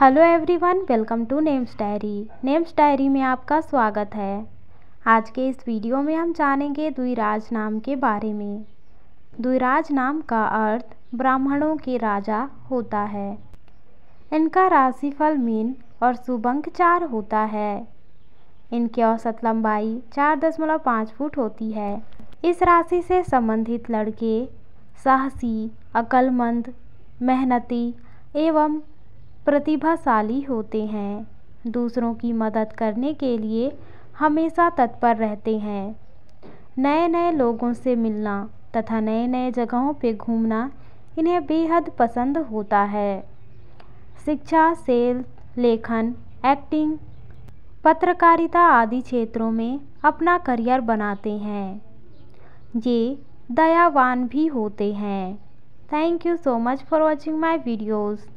hello everyone welcome to names diary names diary में आपका स्वागत है आज के इस वीडियो में हम जानेंगे द्विराज नाम के बारे में द्विराज नाम का अर्थ ब्राह्मणों के राजा होता है इनका राशिफल मीन और सुबंक चार होता है इनकी औसत लंबाई चार दशमलव पाँच फुट होती है इस राशि से संबंधित लड़के साहसी अक्लमंद मेहनती एवं प्रतिभाशाली होते हैं दूसरों की मदद करने के लिए हमेशा तत्पर रहते हैं नए नए लोगों से मिलना तथा नए नए जगहों पर घूमना इन्हें बेहद पसंद होता है शिक्षा सेल लेखन एक्टिंग पत्रकारिता आदि क्षेत्रों में अपना करियर बनाते हैं ये दयावान भी होते हैं thank you so much for watching my videos